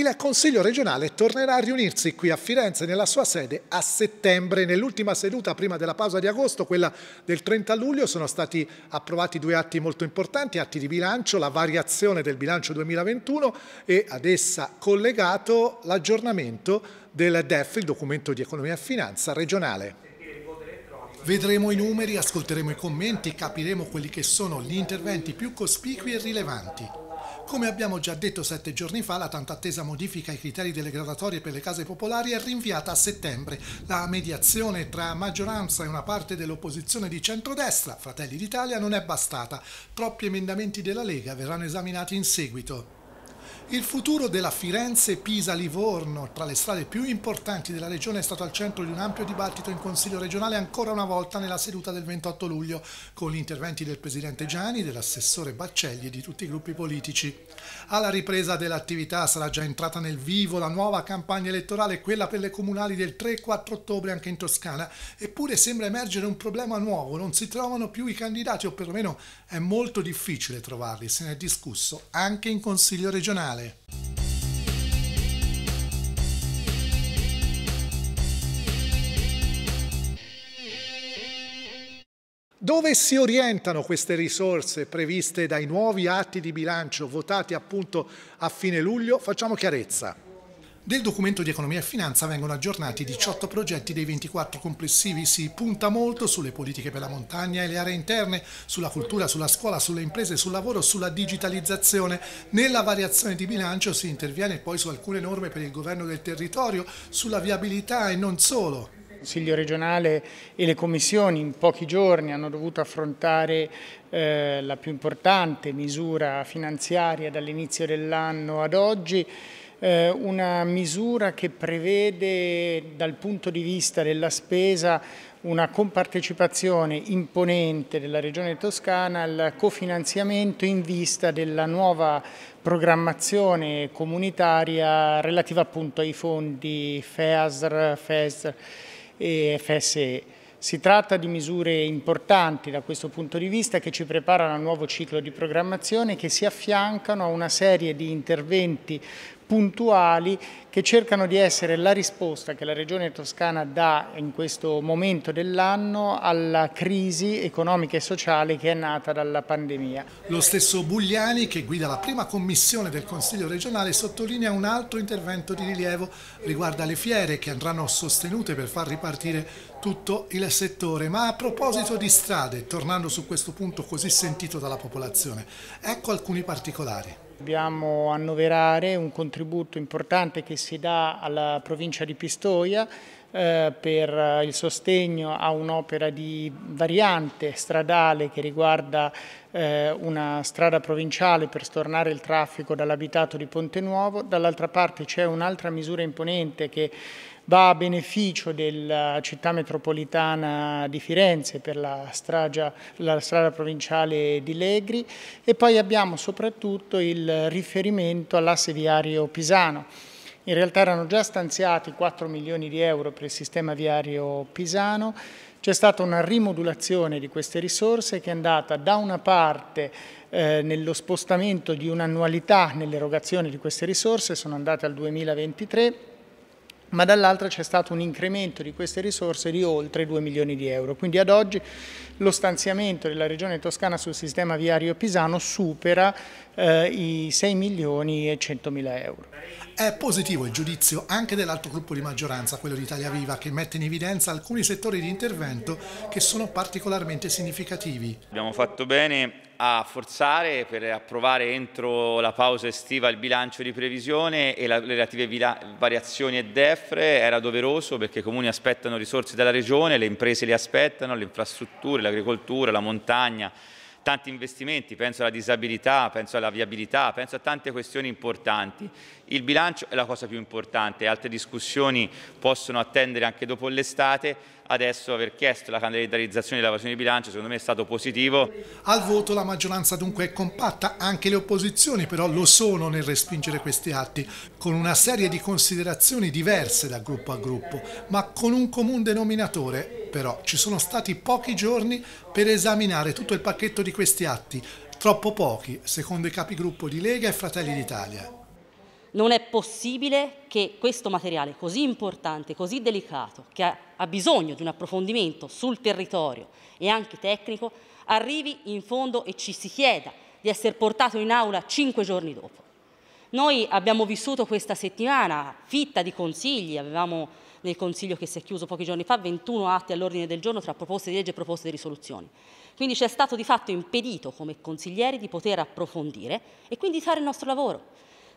Il Consiglio regionale tornerà a riunirsi qui a Firenze nella sua sede a settembre. Nell'ultima seduta prima della pausa di agosto, quella del 30 luglio, sono stati approvati due atti molto importanti, atti di bilancio, la variazione del bilancio 2021 e ad essa collegato l'aggiornamento del DEF, il documento di economia e finanza regionale. Vedremo i numeri, ascolteremo i commenti, capiremo quelli che sono gli interventi più cospicui e rilevanti. Come abbiamo già detto sette giorni fa, la tanto attesa modifica ai criteri delle gradatorie per le case popolari è rinviata a settembre. La mediazione tra maggioranza e una parte dell'opposizione di centrodestra, Fratelli d'Italia, non è bastata. Troppi emendamenti della Lega verranno esaminati in seguito. Il futuro della Firenze-Pisa-Livorno, tra le strade più importanti della regione, è stato al centro di un ampio dibattito in Consiglio regionale ancora una volta nella seduta del 28 luglio, con gli interventi del Presidente Gianni, dell'assessore Baccelli e di tutti i gruppi politici. Alla ripresa dell'attività sarà già entrata nel vivo la nuova campagna elettorale, quella per le comunali del 3-4 ottobre anche in Toscana, eppure sembra emergere un problema nuovo, non si trovano più i candidati o perlomeno è molto difficile trovarli, se ne è discusso anche in Consiglio regionale. Dove si orientano queste risorse previste dai nuovi atti di bilancio votati appunto a fine luglio? Facciamo chiarezza. Del documento di economia e finanza vengono aggiornati 18 progetti dei 24 complessivi. Si punta molto sulle politiche per la montagna e le aree interne, sulla cultura, sulla scuola, sulle imprese, sul lavoro, sulla digitalizzazione. Nella variazione di bilancio si interviene poi su alcune norme per il governo del territorio, sulla viabilità e non solo. Consiglio regionale e le commissioni in pochi giorni hanno dovuto affrontare eh, la più importante misura finanziaria dall'inizio dell'anno ad oggi, eh, una misura che prevede dal punto di vista della spesa una compartecipazione imponente della Regione Toscana al cofinanziamento in vista della nuova programmazione comunitaria relativa appunto ai fondi FEASR, FESR e FSE. Si tratta di misure importanti da questo punto di vista che ci preparano al nuovo ciclo di programmazione che si affiancano a una serie di interventi puntuali che cercano di essere la risposta che la Regione Toscana dà in questo momento dell'anno alla crisi economica e sociale che è nata dalla pandemia. Lo stesso Bugliani, che guida la prima commissione del Consiglio regionale, sottolinea un altro intervento di rilievo riguardo alle fiere che andranno sostenute per far ripartire tutto il settore. Ma a proposito di strade, tornando su questo punto così sentito dalla popolazione, ecco alcuni particolari. Dobbiamo annoverare un contributo importante che si dà alla provincia di Pistoia eh, per il sostegno a un'opera di variante stradale che riguarda eh, una strada provinciale per stornare il traffico dall'abitato di Ponte Nuovo, dall'altra parte c'è un'altra misura imponente che va a beneficio della città metropolitana di Firenze per la, stragia, la strada provinciale di Legri e poi abbiamo soprattutto il riferimento all'asse viario pisano in realtà erano già stanziati 4 milioni di euro per il sistema viario pisano, c'è stata una rimodulazione di queste risorse che è andata da una parte eh, nello spostamento di un'annualità nell'erogazione di queste risorse, sono andate al 2023, ma dall'altra c'è stato un incremento di queste risorse di oltre 2 milioni di euro. Quindi ad oggi lo stanziamento della Regione Toscana sul sistema viario pisano supera eh, i 6 milioni e 100 mila euro. È positivo il giudizio anche dell'altro gruppo di maggioranza, quello di Italia Viva, che mette in evidenza alcuni settori di intervento che sono particolarmente significativi. Abbiamo fatto bene a forzare per approvare entro la pausa estiva il bilancio di previsione e le relative variazioni e defre era doveroso perché i comuni aspettano risorse dalla regione, le imprese le aspettano, le infrastrutture, l'agricoltura, la montagna, tanti investimenti, penso alla disabilità, penso alla viabilità, penso a tante questioni importanti. Il bilancio è la cosa più importante, altre discussioni possono attendere anche dopo l'estate, adesso aver chiesto la calendarizzazione della evasione di bilancio secondo me è stato positivo. Al voto la maggioranza dunque è compatta, anche le opposizioni però lo sono nel respingere questi atti, con una serie di considerazioni diverse da gruppo a gruppo, ma con un comune denominatore però ci sono stati pochi giorni per esaminare tutto il pacchetto di questi atti, troppo pochi secondo i capigruppo di Lega e Fratelli d'Italia non è possibile che questo materiale così importante, così delicato, che ha, bisogno di un approfondimento sul territorio e anche tecnico, arrivi in fondo e ci si chieda di essere portato in aula cinque giorni dopo. Noi abbiamo vissuto questa settimana fitta di consigli, avevamo nel consiglio che si è chiuso pochi giorni fa 21 atti all'ordine del giorno tra proposte di legge e proposte di risoluzioni. Quindi ci è stato di fatto impedito come consiglieri di poter approfondire e quindi fare il nostro lavoro.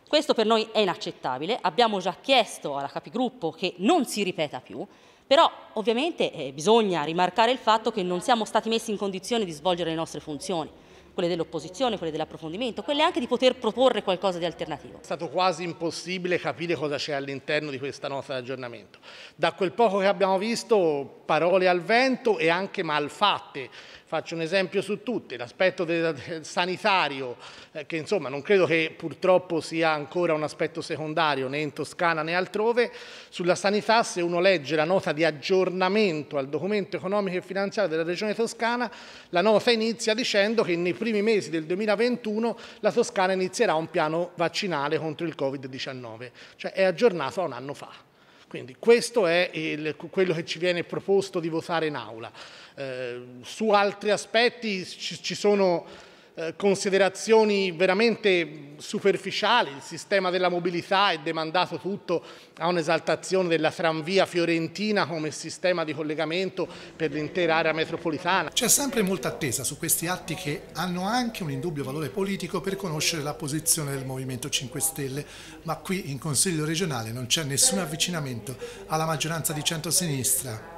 Questo per noi è inaccettabile, abbiamo già chiesto alla capigruppo che non si ripeta più, però ovviamente eh, bisogna rimarcare il fatto che non siamo stati messi in condizione di svolgere le nostre funzioni quelle dell'opposizione, quelle dell'approfondimento, quelle anche di poter proporre qualcosa di alternativo. È stato quasi impossibile capire cosa c'è all'interno di questa nota di aggiornamento. Da quel poco che abbiamo visto, parole al vento e anche malfatte, Faccio un esempio su tutti, l'aspetto sanitario, eh, che insomma non credo che purtroppo sia ancora un aspetto secondario né in Toscana né altrove. Sulla sanità, se uno legge la nota di aggiornamento al documento economico e finanziario della Regione Toscana, la nota inizia dicendo che nei primi mesi del 2021 la Toscana inizierà un piano vaccinale contro il Covid-19, cioè è aggiornato a un anno fa. Quindi questo è il, quello che ci viene proposto di votare in aula. Eh, su altri aspetti ci, ci sono eh, considerazioni veramente superficiali, il sistema della mobilità è demandato tutto a un'esaltazione della tranvia fiorentina come sistema di collegamento per l'intera area metropolitana. C'è sempre molta attesa su questi atti che hanno anche un indubbio valore politico per conoscere la posizione del Movimento 5 Stelle, ma qui in Consiglio regionale non c'è nessun avvicinamento alla maggioranza di centrosinistra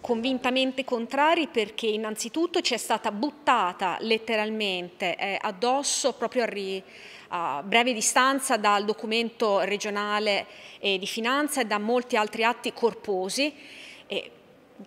convintamente contrari perché innanzitutto ci è stata buttata letteralmente eh, addosso proprio a, ri, a, breve distanza dal documento regionale eh, di finanza e da molti altri atti corposi. Eh,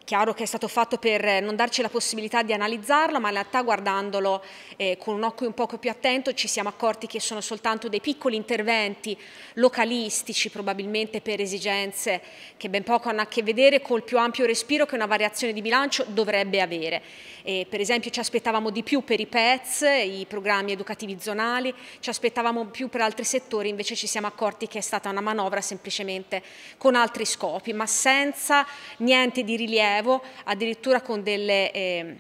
chiaro che è stato fatto per eh, non darci la possibilità di analizzarlo, ma in realtà guardandolo eh, con un occhio un poco più attento ci siamo accorti che sono soltanto dei piccoli interventi localistici, probabilmente per esigenze che ben poco hanno a che vedere col più ampio respiro che una variazione di bilancio dovrebbe avere. E, per esempio ci aspettavamo di più per i PETS, i programmi educativi zonali, ci aspettavamo più per altri settori, invece ci siamo accorti che è stata una manovra semplicemente con altri scopi, ma senza niente di rilievo rilievo, addirittura con delle... Eh,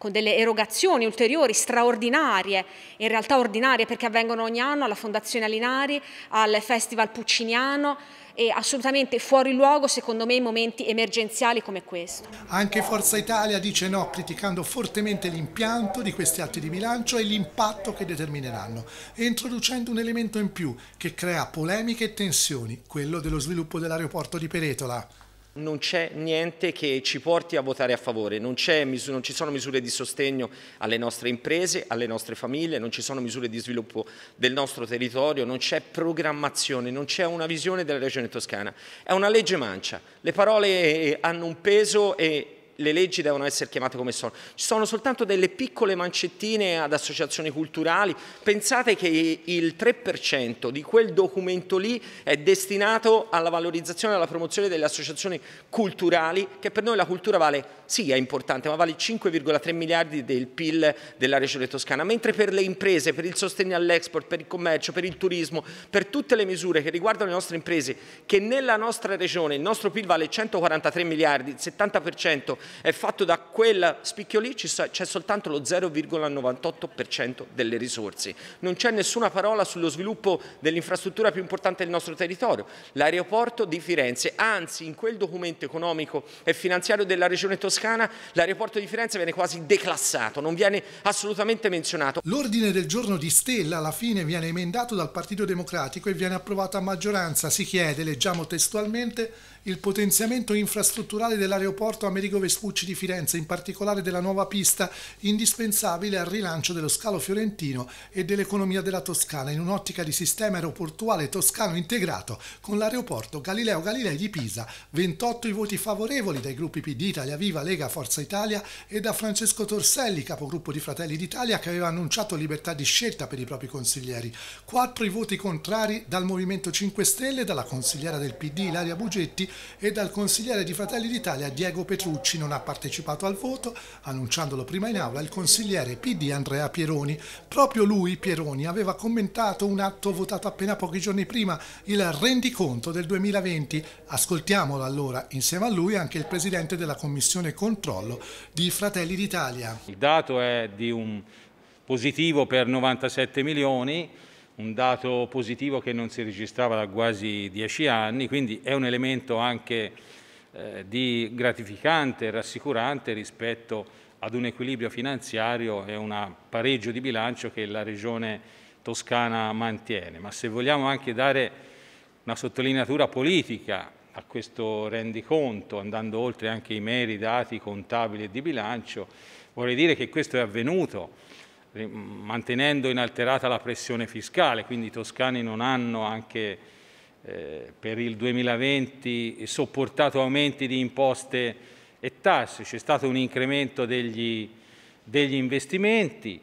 con delle erogazioni ulteriori, straordinarie, in realtà ordinarie perché avvengono ogni anno alla Fondazione Alinari, al Festival Pucciniano e assolutamente fuori luogo secondo me in momenti emergenziali come questo. Anche Forza Italia dice no, criticando fortemente l'impianto di questi atti di bilancio e l'impatto che determineranno, introducendo un elemento in più che crea polemiche e tensioni, quello dello sviluppo dell'aeroporto di Peretola non c'è niente che ci porti a votare a favore, non, non, ci sono misure di sostegno alle nostre imprese, alle nostre famiglie, non ci sono misure di sviluppo del nostro territorio, non c'è programmazione, non c'è una visione della regione toscana. È una legge mancia, le parole eh, hanno un peso e le leggi devono essere chiamate come sono. Ci sono soltanto delle piccole mancettine ad associazioni culturali. Pensate che il 3% di quel documento lì è destinato alla valorizzazione e alla promozione delle associazioni culturali, che per noi la cultura vale, sì è importante, ma vale 5,3 miliardi del PIL della regione toscana, mentre per le imprese, per il sostegno all'export, per il commercio, per il turismo, per tutte le misure che riguardano le nostre imprese, che nella nostra regione il nostro PIL vale 143 miliardi, il 70% è fatto da quel spicchio lì, c'è soltanto lo 0,98% delle risorse. Non c'è nessuna parola sullo sviluppo dell'infrastruttura più importante del nostro territorio, l'aeroporto di Firenze. Anzi, in quel documento economico e finanziario della Regione Toscana, l'aeroporto di Firenze viene quasi declassato, non viene assolutamente menzionato. L'ordine del giorno di Stella alla fine viene emendato dal Partito Democratico e viene approvato a maggioranza. Si chiede, leggiamo testualmente, il potenziamento infrastrutturale dell'aeroporto Amerigo Vespucci di Firenze, in particolare della nuova pista, indispensabile al rilancio dello scalo fiorentino e dell'economia della Toscana in un'ottica di sistema aeroportuale toscano integrato con l'aeroporto Galileo Galilei di Pisa. 28 i voti favorevoli dai gruppi PD, Italia Viva, Lega, Forza Italia e da Francesco Torselli, capogruppo di Fratelli d'Italia, che aveva annunciato libertà di scelta per i propri consiglieri. 4 i voti contrari dal Movimento 5 Stelle, dalla consigliera del PD Ilaria Bugetti e dal consigliere di Fratelli d'Italia Diego Petrucci non ha partecipato al voto, annunciandolo prima in aula il consigliere PD Andrea Pieroni. Proprio lui, Pieroni, aveva commentato un atto votato appena pochi giorni prima, il rendiconto del 2020. Ascoltiamolo allora, insieme a lui anche il presidente della Commissione Controllo di Fratelli d'Italia. Il dato è di un positivo per 97 milioni, un dato positivo che non si registrava da quasi dieci anni, quindi è un elemento anche eh, di gratificante e rassicurante rispetto ad un equilibrio finanziario e un pareggio di bilancio che la Regione Toscana mantiene. Ma se vogliamo anche dare una sottolineatura politica a questo rendiconto, andando oltre anche i meri dati contabili e di bilancio, vorrei dire che questo è avvenuto mantenendo inalterata la pressione fiscale, quindi i toscani non hanno anche eh, per il 2020 sopportato aumenti di imposte e tasse, c'è stato un incremento degli, degli investimenti,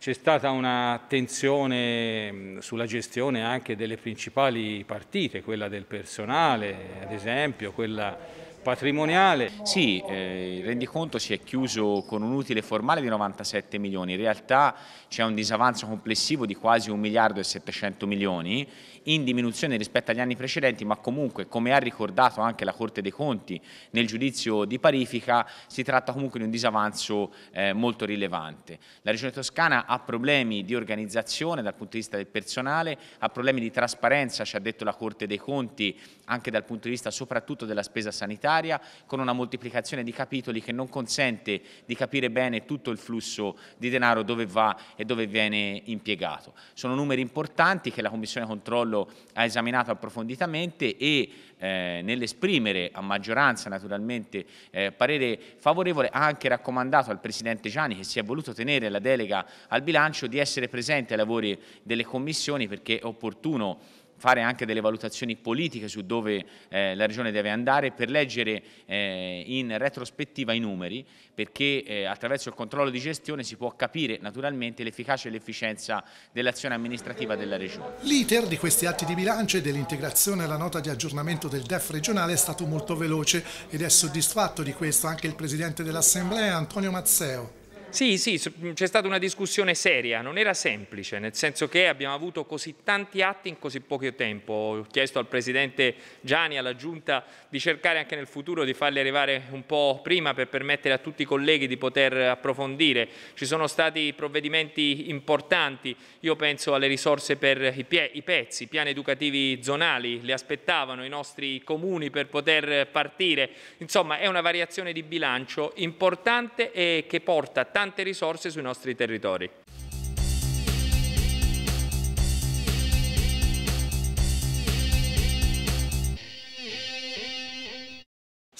c'è stata un'attenzione sulla gestione anche delle principali partite, quella del personale ad esempio, quella patrimoniale. Sì, eh, il rendiconto si è chiuso con un utile formale di 97 milioni, in realtà c'è un disavanzo complessivo di quasi 1 miliardo e 700 milioni in diminuzione rispetto agli anni precedenti, ma comunque, come ha ricordato anche la Corte dei Conti nel giudizio di parifica, si tratta comunque di un disavanzo eh, molto rilevante. La Regione Toscana ha problemi di organizzazione dal punto di vista del personale, ha problemi di trasparenza, ci ha detto la Corte dei Conti, anche dal punto di vista soprattutto della spesa sanitaria, con una moltiplicazione di capitoli che non consente di capire bene tutto il flusso di denaro dove va e dove viene impiegato. Sono numeri importanti che la Commissione Controllo Carlo ha esaminato approfonditamente e eh, nell'esprimere a maggioranza naturalmente eh, parere favorevole ha anche raccomandato al Presidente Gianni che si è voluto tenere la delega al bilancio di essere presente ai lavori delle commissioni perché è opportuno fare anche delle valutazioni politiche su dove eh, la Regione deve andare per leggere eh, in retrospettiva i numeri perché eh, attraverso il controllo di gestione si può capire naturalmente l'efficacia e l'efficienza dell'azione amministrativa della Regione. L'iter di questi atti di bilancio e dell'integrazione alla nota di aggiornamento del DEF regionale è stato molto veloce ed è soddisfatto di questo anche il Presidente dell'Assemblea Antonio Mazzeo. Sì, sì, c'è stata una discussione seria, non era semplice, nel senso che abbiamo avuto così tanti atti in così poco tempo. Ho chiesto al Presidente Gianni, alla Giunta, di cercare anche nel futuro di farli arrivare un po' prima per permettere a tutti i colleghi di poter approfondire. Ci sono stati provvedimenti importanti, io penso alle risorse per i, pie i pezzi, i piani educativi zonali, le aspettavano i nostri comuni per poter partire. Insomma, è una variazione di bilancio importante e che porta tanti tante risorse sui nostri territori.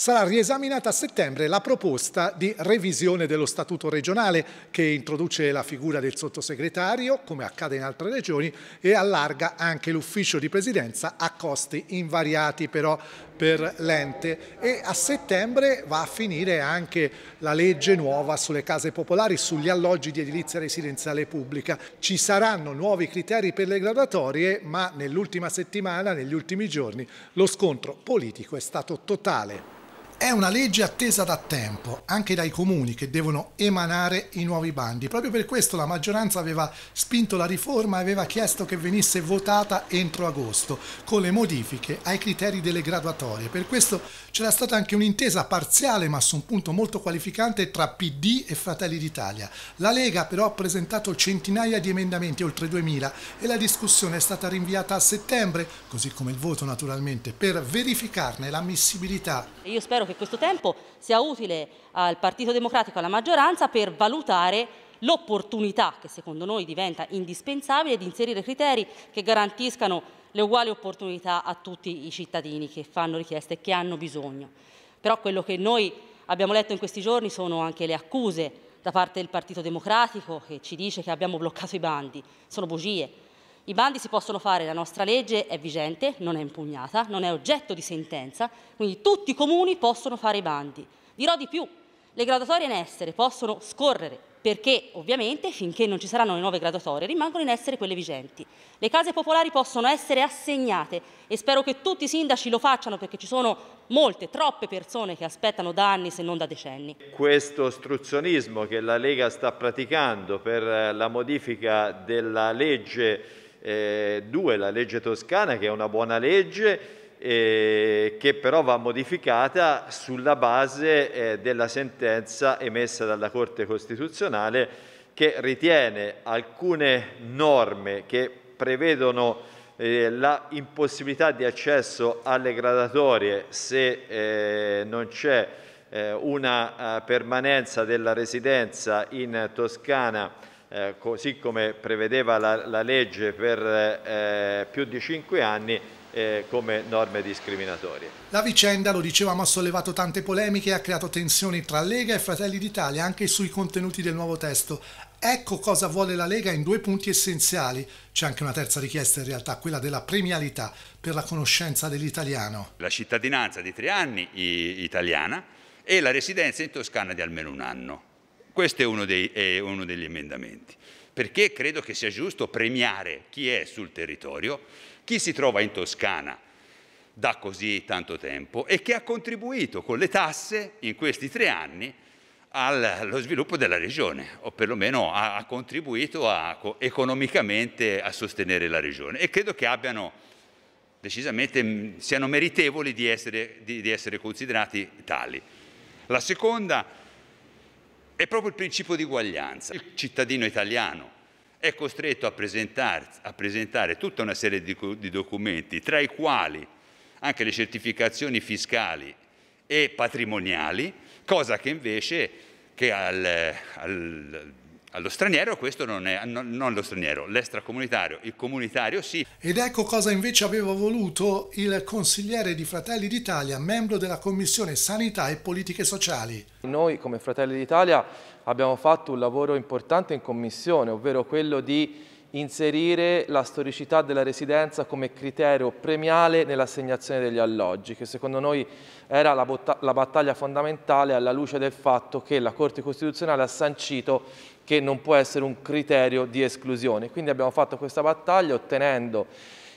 Sarà riesaminata a settembre la proposta di revisione dello Statuto regionale che introduce la figura del sottosegretario, come accade in altre regioni, e allarga anche l'ufficio di presidenza a costi invariati però per l'ente. E a settembre va a finire anche la legge nuova sulle case popolari, sugli alloggi di edilizia residenziale pubblica. Ci saranno nuovi criteri per le graduatorie, ma nell'ultima settimana, negli ultimi giorni, lo scontro politico è stato totale. È una legge attesa da tempo, anche dai comuni che devono emanare i nuovi bandi. Proprio per questo la maggioranza aveva spinto la riforma e aveva chiesto che venisse votata entro agosto, con le modifiche ai criteri delle graduatorie. Per questo c'era stata anche un'intesa parziale ma su un punto molto qualificante tra PD e Fratelli d'Italia. La Lega però ha presentato centinaia di emendamenti, oltre 2000, e la discussione è stata rinviata a settembre, così come il voto naturalmente, per verificarne l'ammissibilità. Io spero che questo tempo sia utile al Partito Democratico e alla maggioranza per valutare l'opportunità che secondo noi diventa indispensabile di inserire criteri che garantiscano le uguali opportunità a tutti i cittadini che fanno richieste e che hanno bisogno. Però quello che noi abbiamo letto in questi giorni sono anche le accuse da parte del Partito Democratico che ci dice che abbiamo bloccato i bandi. Sono bugie. I bandi si possono fare, la nostra legge è vigente, non è impugnata, non è oggetto di sentenza, quindi tutti i comuni possono fare i bandi. Dirò di più, le graduatorie in essere possono scorrere perché ovviamente finché non ci saranno le nuove graduatorie rimangono in essere quelle vigenti. Le case popolari possono essere assegnate e spero che tutti i sindaci lo facciano perché ci sono molte, troppe persone che aspettano da anni se non da decenni. Questo ostruzionismo che la Lega sta praticando per eh, la modifica della legge 2, eh, la legge toscana che è una buona legge, eh, che però va modificata sulla base eh, della sentenza emessa dalla Corte Costituzionale che ritiene alcune norme che prevedono eh, la impossibilità di accesso alle gradatorie se eh, non c'è eh, una eh, permanenza della residenza in Toscana eh, così come prevedeva la, la legge per eh, più di cinque anni eh, come norme discriminatorie. La vicenda, lo dicevamo, ha sollevato tante polemiche e ha creato tensioni tra Lega e Fratelli d'Italia anche sui contenuti del nuovo testo. Ecco cosa vuole la Lega in due punti essenziali. C'è anche una terza richiesta in realtà, quella della premialità per la conoscenza dell'italiano. La cittadinanza di tre anni italiana e la residenza in Toscana di almeno un anno. Questo è uno, dei, è uno degli emendamenti, perché credo che sia giusto premiare chi è sul territorio chi si trova in Toscana da così tanto tempo e che ha contribuito con le tasse in questi tre anni allo sviluppo della regione, o perlomeno ha, contribuito a, economicamente a sostenere la regione. E credo che abbiano decisamente, mm, siano meritevoli di essere, di, di essere considerati tali. La seconda è proprio il principio di uguaglianza. Il cittadino italiano è costretto a, a presentare tutta una serie di, di documenti, tra i quali anche le certificazioni fiscali e patrimoniali, cosa che invece che al, al allo straniero questo non è, non, non lo straniero, l'estracomunitario, il comunitario sì. Ed ecco cosa invece aveva voluto il consigliere di Fratelli d'Italia, membro della Commissione Sanità e Politiche Sociali. Noi come Fratelli d'Italia abbiamo fatto un lavoro importante in Commissione, ovvero quello di inserire la storicità della residenza come criterio premiale nell'assegnazione degli alloggi, che secondo noi era la, la, battaglia fondamentale alla luce del fatto che la Corte Costituzionale ha sancito che non può essere un criterio di esclusione. Quindi abbiamo fatto questa battaglia ottenendo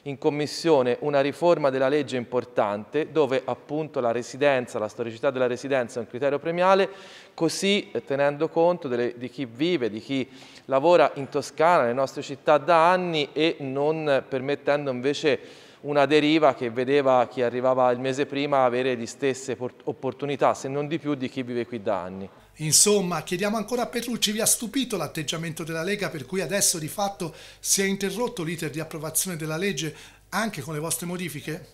in commissione una riforma della legge importante dove appunto la residenza, la storicità della residenza è un criterio premiale, così eh, tenendo conto delle, di chi vive, di chi lavora in Toscana, nelle nostre città da anni e non permettendo invece una deriva che vedeva chi arrivava il mese prima avere le stesse opportunità, se non di più, di chi vive qui da anni. Insomma, chiediamo ancora a Petrucci, vi ha stupito l'atteggiamento della Lega per cui adesso di fatto si è interrotto l'iter di approvazione della legge anche con le vostre modifiche?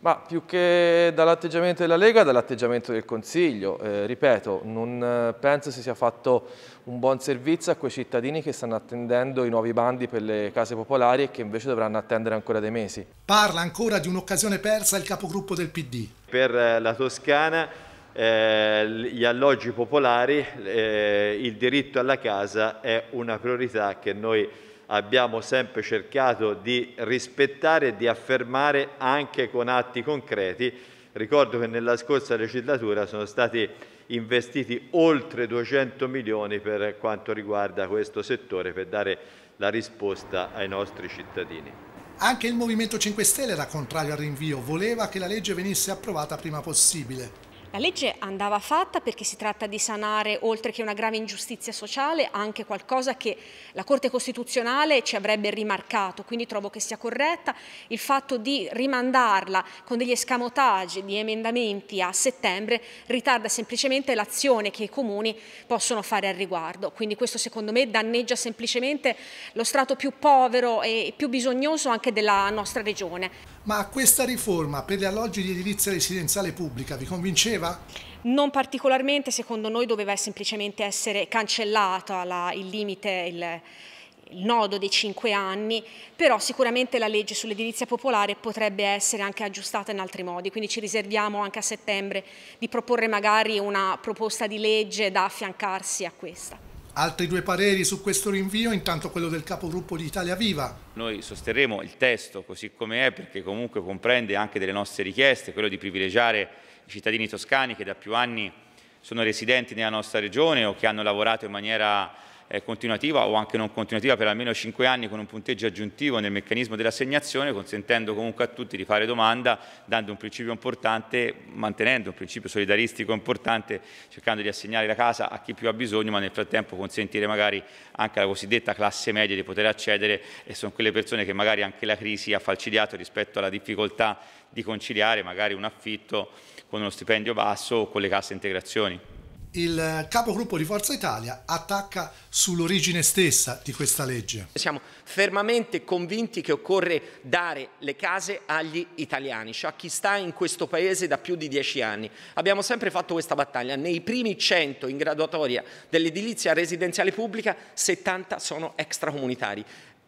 Ma più che dall'atteggiamento della Lega, dall'atteggiamento del Consiglio. Eh, ripeto, non eh, penso si sia fatto un buon servizio a quei cittadini che stanno attendendo i nuovi bandi per le case popolari e che invece dovranno attendere ancora dei mesi. Parla ancora di un'occasione persa il capogruppo del PD. Per eh, la Toscana eh, gli alloggi popolari, eh, il diritto alla casa è una priorità che noi abbiamo sempre cercato di rispettare e di affermare anche con atti concreti. Ricordo che nella scorsa legislatura sono stati investiti oltre 200 milioni per quanto riguarda questo settore per dare la risposta ai nostri cittadini. Anche il Movimento 5 Stelle era contrario al rinvio, voleva che la legge venisse approvata prima possibile. La legge andava fatta perché si tratta di sanare, oltre che una grave ingiustizia sociale, anche qualcosa che la Corte Costituzionale ci avrebbe rimarcato, quindi trovo che sia corretta il fatto di rimandarla con degli escamotaggi di emendamenti a settembre ritarda semplicemente l'azione che i comuni possono fare al riguardo, quindi questo secondo me danneggia semplicemente lo strato più povero e più bisognoso anche della nostra regione. Ma questa riforma per gli alloggi di edilizia residenziale pubblica vi convinceva? piaceva? Non particolarmente, secondo noi doveva semplicemente essere cancellato la, il limite, il, il nodo dei cinque anni, però sicuramente la legge sull'edilizia popolare potrebbe essere anche aggiustata in altri modi, quindi ci riserviamo anche a settembre di proporre magari una proposta di legge da affiancarsi a questa. Altri due pareri su questo rinvio, intanto quello del capogruppo di Italia Viva. Noi sosterremo il testo così come è perché comunque comprende anche delle nostre richieste, quello di privilegiare i cittadini toscani che da più anni sono residenti nella nostra regione o che hanno lavorato in maniera eh, continuativa o anche non continuativa per almeno 5 anni con un punteggio aggiuntivo nel meccanismo dell'assegnazione, consentendo comunque a tutti di fare domanda, dando un principio importante, mantenendo un principio solidaristico importante, cercando di assegnare la casa a chi più ha bisogno, ma nel frattempo consentire magari anche alla cosiddetta classe media di poter accedere e sono quelle persone che magari anche la crisi ha falcidiato rispetto alla difficoltà di conciliare magari un affitto con uno stipendio basso o con le casse integrazioni. Il capogruppo di Forza Italia attacca sull'origine stessa di questa legge. Siamo fermamente convinti che occorre dare le case agli italiani, cioè a chi sta in questo paese da più di dieci anni. Abbiamo sempre fatto questa battaglia, nei primi 100 in graduatoria dell'edilizia residenziale pubblica 70 sono extracomunitari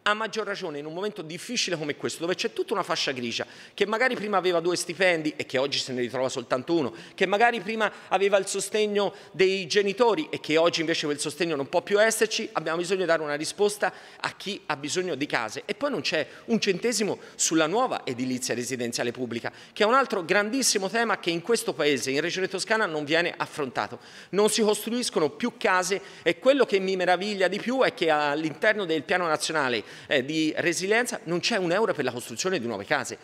a maggior ragione in un momento difficile come questo, dove c'è tutta una fascia grigia, che magari prima aveva due stipendi e che oggi se ne ritrova soltanto uno, che magari prima aveva il sostegno dei genitori e che oggi invece quel sostegno non può più esserci, abbiamo bisogno di dare una risposta a chi ha bisogno di case. E poi non c'è un centesimo sulla nuova edilizia residenziale pubblica, che è un altro grandissimo tema che in questo Paese, in Regione Toscana, non viene affrontato. Non si costruiscono più case e quello che mi meraviglia di più è che all'interno del piano nazionale eh, di resilienza, non c'è un euro per la costruzione di nuove case.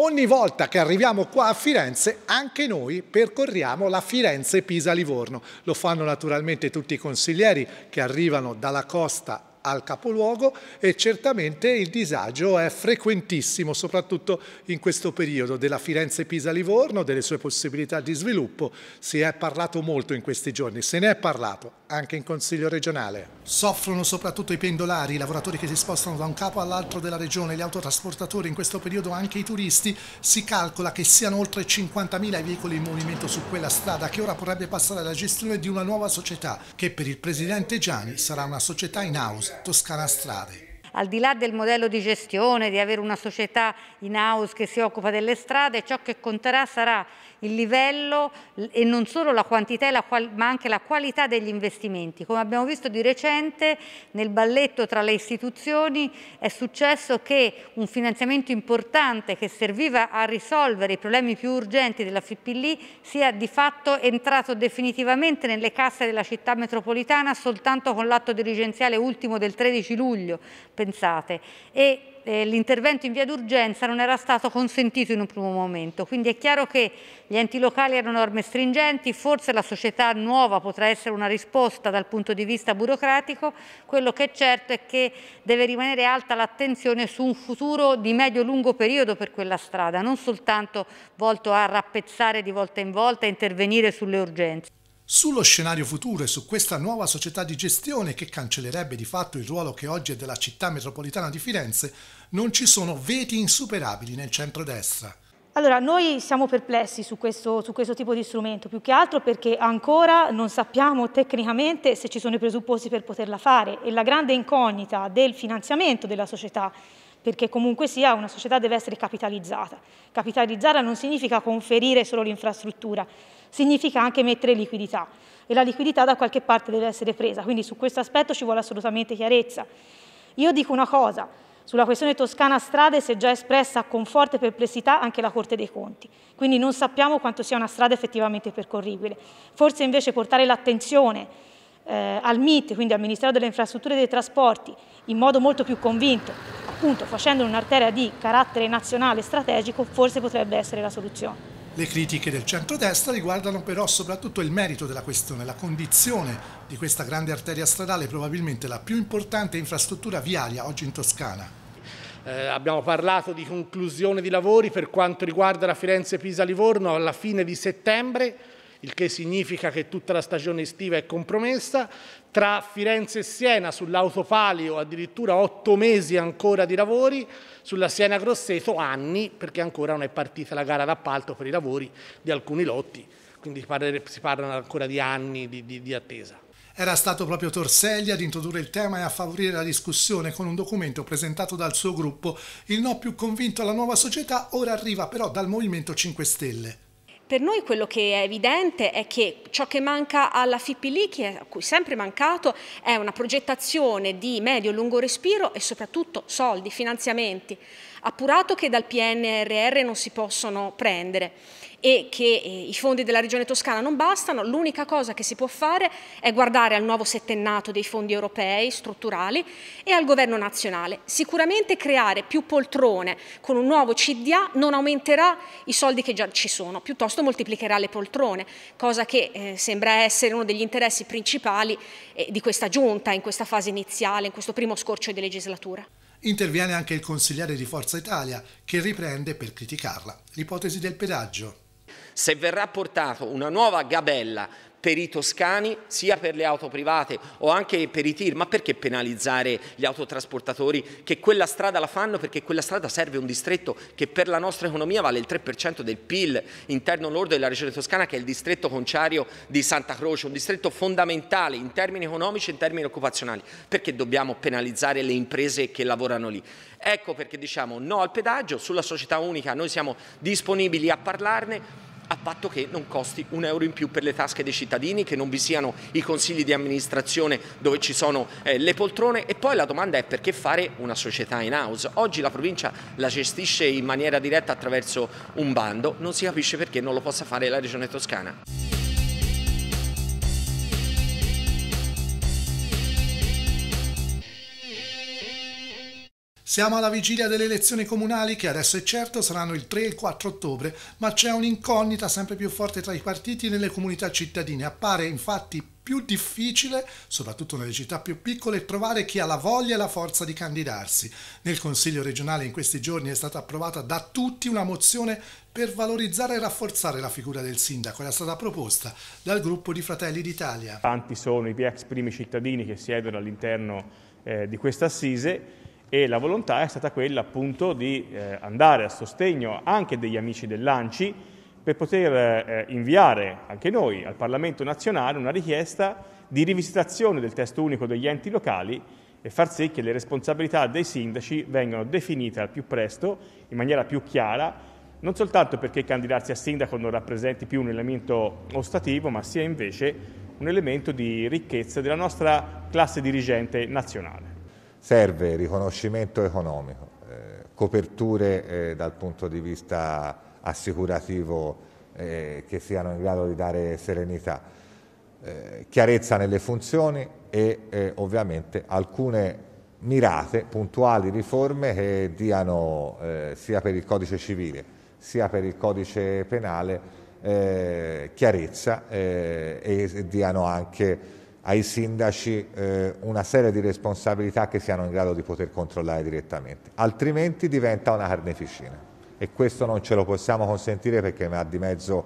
Ogni volta che arriviamo qua a Firenze, anche noi percorriamo la Firenze-Pisa-Livorno. Lo fanno naturalmente tutti i consiglieri che arrivano dalla costa al capoluogo e certamente il disagio è frequentissimo, soprattutto in questo periodo della Firenze-Pisa-Livorno, delle sue possibilità di sviluppo. Si è parlato molto in questi giorni, se ne è parlato anche in Consiglio regionale. Soffrono soprattutto i pendolari, i lavoratori che si spostano da un capo all'altro della regione, gli autotrasportatori, in questo periodo anche i turisti. Si calcola che siano oltre 50.000 i veicoli in movimento su quella strada che ora potrebbe passare alla gestione di una nuova società che per il presidente Gianni sarà una società in house Toscana Strade. al di là del modello di gestione, di avere una società in house che si occupa delle strade, ciò che conterà sarà il livello e non solo la quantità la ma anche la qualità degli investimenti. Come abbiamo visto di recente nel balletto tra le istituzioni è successo che un finanziamento importante che serviva a risolvere i problemi più urgenti della FIPLI sia di fatto entrato definitivamente nelle casse della città metropolitana soltanto con l'atto dirigenziale ultimo del 13 luglio, pensate. E eh, l'intervento in via d'urgenza non era stato consentito in un primo momento, quindi è chiaro che gli enti locali hanno norme stringenti, forse la società nuova potrà essere una risposta dal punto di vista burocratico, quello che è certo è che deve rimanere alta l'attenzione su un futuro di medio-lungo periodo per quella strada, non soltanto volto a rappezzare di volta in volta e intervenire sulle urgenze. Sullo scenario futuro e su questa nuova società di gestione che cancellerebbe di fatto il ruolo che oggi è della città metropolitana di Firenze, non ci sono veti insuperabili nel centrodestra. Allora, noi siamo perplessi su questo, su questo, tipo di strumento, più che altro perché ancora non sappiamo tecnicamente se ci sono i presupposti per poterla fare e la grande incognita del finanziamento della società, perché comunque sia una società deve essere capitalizzata. Capitalizzare non significa conferire solo l'infrastruttura, significa anche mettere liquidità e la liquidità da qualche parte deve essere presa, quindi su questo aspetto ci vuole assolutamente chiarezza. Io dico una cosa, sulla questione toscana strade si è già espressa con forte perplessità anche la Corte dei Conti, quindi non sappiamo quanto sia una strada effettivamente percorribile. Forse invece portare l'attenzione eh, al MIT, quindi al Ministero delle Infrastrutture e dei Trasporti, in modo molto più convinto, appunto facendo un'arteria di carattere nazionale strategico, forse potrebbe essere la soluzione. Le critiche del centrodestra riguardano però soprattutto il merito della questione, la condizione di questa grande arteria stradale, probabilmente la più importante infrastruttura viaria oggi in Toscana. Eh, abbiamo parlato di conclusione di lavori per quanto riguarda la Firenze-Pisa-Livorno alla fine di settembre, il che significa che tutta la stagione estiva è compromessa, tra Firenze e Siena sull'autopalio addirittura otto mesi ancora di lavori, sulla Siena Grosseto anni perché ancora non è partita la gara d'appalto per i lavori di alcuni lotti, quindi si parlano ancora di anni di, di, di attesa. Era stato proprio Torselli ad introdurre il tema e a favorire la discussione con un documento presentato dal suo gruppo. Il no più convinto alla nuova società ora arriva però dal Movimento 5 Stelle. Per noi quello che è evidente è che ciò che manca alla FIPILI, che è, a cui è sempre mancato, è una progettazione di medio-lungo e respiro e soprattutto soldi, finanziamenti, appurato che dal PNRR non si possono prendere e che eh, i fondi della regione toscana non bastano, l'unica cosa che si può fare è guardare al nuovo settennato dei fondi europei strutturali e al governo nazionale. Sicuramente creare più poltrone con un nuovo CDA non aumenterà i soldi che già ci sono, piuttosto moltiplicherà le poltrone, cosa che eh, sembra essere uno degli interessi principali eh, di questa giunta in questa fase iniziale, in questo primo scorcio di legislatura. Interviene anche il consigliere di Forza Italia che riprende per criticarla l'ipotesi del pedaggio. Se verrà portata una nuova gabella per i toscani, sia per le auto private o anche per i tir, ma perché penalizzare gli autotrasportatori che quella strada la fanno perché quella strada serve un distretto che per la nostra economia vale il 3% del PIL interno lordo della regione toscana che è il distretto conciario di Santa Croce, un distretto fondamentale in termini economici e in termini occupazionali, perché dobbiamo penalizzare le imprese che lavorano lì. Ecco perché diciamo no al pedaggio, sulla società unica noi siamo disponibili a parlarne, a patto che non costi un euro in più per le tasche dei cittadini, che non vi siano i consigli di amministrazione dove ci sono eh, le poltrone e poi la domanda è perché fare una società in house. Oggi la provincia la gestisce in maniera diretta attraverso un bando, non si capisce perché non lo possa fare la regione toscana. Siamo alla vigilia delle elezioni comunali che adesso è certo saranno il 3 e il 4 ottobre, ma c'è un'incognita sempre più forte tra i partiti e nelle comunità cittadine. Appare infatti più difficile, soprattutto nelle città più piccole, trovare chi ha la voglia e la forza di candidarsi. Nel Consiglio regionale in questi giorni è stata approvata da tutti una mozione per valorizzare e rafforzare la figura del sindaco. Era stata proposta dal gruppo di Fratelli d'Italia. Tanti sono i ex primi cittadini che siedono all'interno eh, di questa assise e la volontà è stata quella appunto di eh, andare a sostegno anche degli amici dell'ANCI per poter eh, inviare anche noi al Parlamento nazionale una richiesta di rivisitazione del testo unico degli enti locali e far sì che le responsabilità dei sindaci vengano definite al più presto, in maniera più chiara, non soltanto perché candidarsi a sindaco non rappresenti più un elemento ostativo, ma sia invece un elemento di ricchezza della nostra classe dirigente nazionale. Serve riconoscimento economico, eh, coperture eh, dal punto di vista assicurativo eh, che siano in grado di dare serenità, eh, chiarezza nelle funzioni e eh, ovviamente alcune mirate, puntuali riforme che diano eh, sia per il codice civile sia per il codice penale chiarezza e, e diano anche ai sindaci eh, una serie di responsabilità che siano in grado di poter controllare direttamente, altrimenti diventa una carneficina e questo non ce lo possiamo consentire perché mezzo,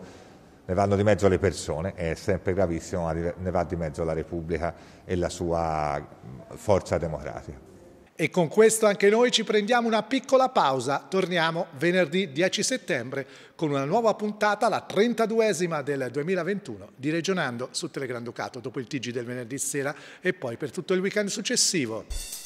ne vanno di mezzo le persone, è sempre gravissimo, ma ne va di mezzo la Repubblica e la sua forza democratica. E con questo anche noi ci prendiamo una piccola pausa. Torniamo venerdì 10 settembre con una nuova puntata, la 32esima del 2021 di Regionando su Telegranducato dopo il TG del venerdì sera e poi per tutto il weekend successivo.